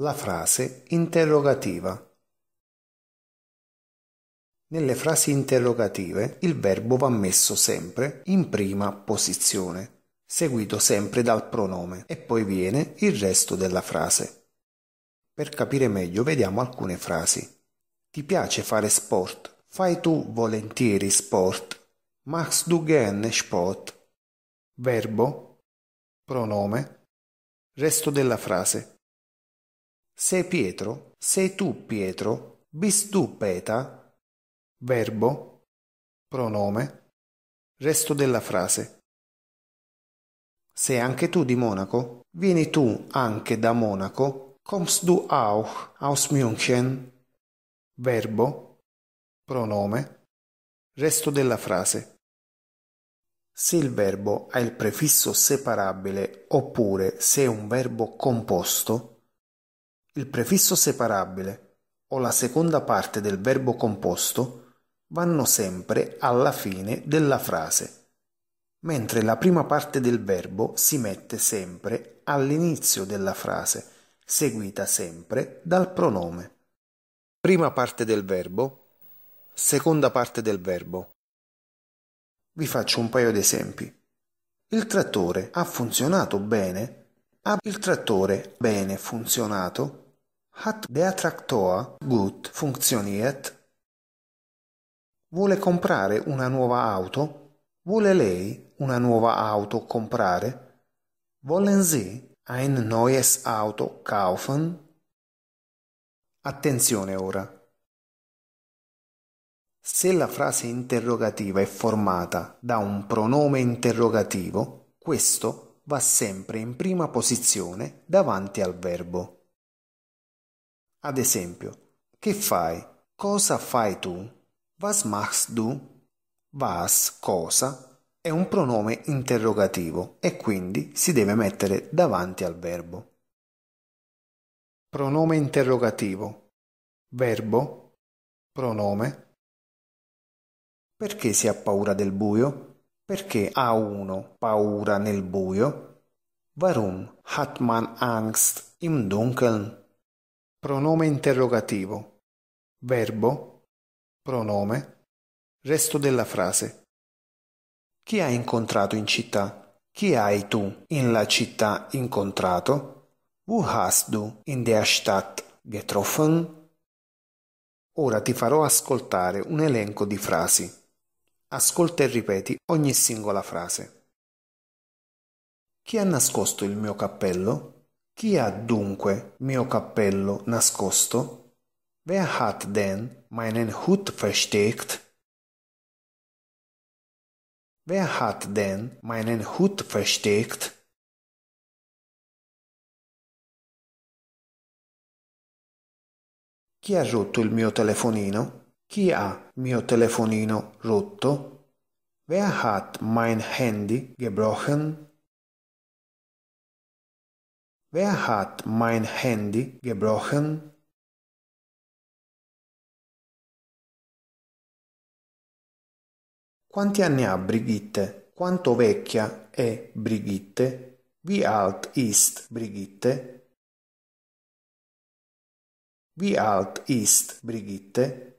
la frase interrogativa. Nelle frasi interrogative il verbo va messo sempre in prima posizione, seguito sempre dal pronome e poi viene il resto della frase. Per capire meglio vediamo alcune frasi. Ti piace fare sport? Fai tu volentieri sport. Max du gerne sport. Verbo, pronome, resto della frase se Pietro, sei tu Pietro, bis tu Peta. Verbo, pronome, resto della frase. Se anche tu di Monaco, vieni tu anche da Monaco, kommst du auch aus München. Verbo, pronome, resto della frase. Se il verbo ha il prefisso separabile oppure se è un verbo composto, il prefisso separabile o la seconda parte del verbo composto vanno sempre alla fine della frase, mentre la prima parte del verbo si mette sempre all'inizio della frase, seguita sempre dal pronome. Prima parte del verbo, seconda parte del verbo. Vi faccio un paio di esempi. Il trattore ha funzionato bene? Ha il trattore bene funzionato? hat der Traktor gut funktioniert? Vuole comprare una nuova auto? Vuole lei una nuova auto comprare? Wollen Sie ein neues Auto kaufen? Attenzione ora. Se la frase interrogativa è formata da un pronome interrogativo, questo va sempre in prima posizione davanti al verbo. Ad esempio, che fai? Cosa fai tu? Was machst du? Was, cosa, è un pronome interrogativo e quindi si deve mettere davanti al verbo. Pronome interrogativo. Verbo. Pronome. Perché si ha paura del buio? Perché ha uno paura nel buio? Warum hat man Angst im Dunkeln? pronome interrogativo, verbo, pronome, resto della frase. Chi hai incontrato in città? Chi hai tu in la città incontrato? Wo hast du in der Stadt getroffen? Ora ti farò ascoltare un elenco di frasi. Ascolta e ripeti ogni singola frase. Chi ha nascosto il mio cappello? Chi ha dunque mio cappello nascosto? Wer hat denn meinen Hut versteckt? Wer hat denn meinen Hut versteckt? Chi ha rotto il mio telefonino? Chi ha mio telefonino rotto? Wer hat mein Handy gebrochen? Wer hat mein Handy gebrochen? Quanti anni ha Brigitte? Quanto vecchia è Brigitte? Wie alt ist Brigitte? Wie alt ist Brigitte?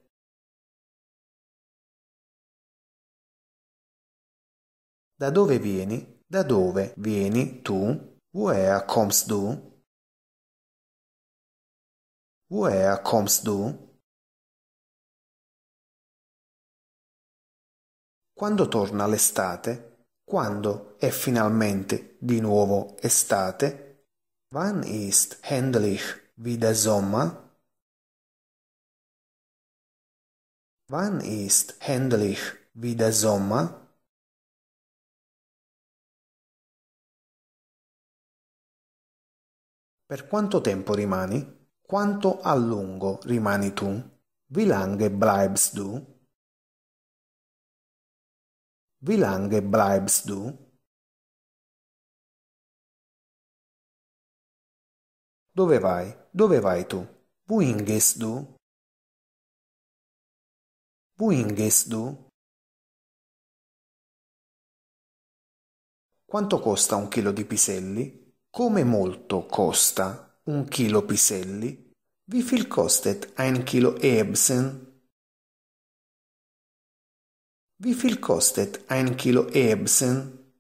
Da dove vieni? Da dove vieni tu? Where comes du? Where comes du? Quando torna l'estate? Quando è finalmente di nuovo estate? Wann ist endlich wieder Sommer? Wann ist endlich wieder Sommer? Per quanto tempo rimani? Quanto a lungo rimani tu? Wie lange bleibst du? Wie lange bleibst du? Dove vai? Dove vai tu? Wohin gehst du? Wohin gehst du? Quanto costa un chilo di piselli? come molto costa un chilo piselli? Wie viel kostet ein Kilo Ebsen? Wie viel kostet ein Kilo Erbsen?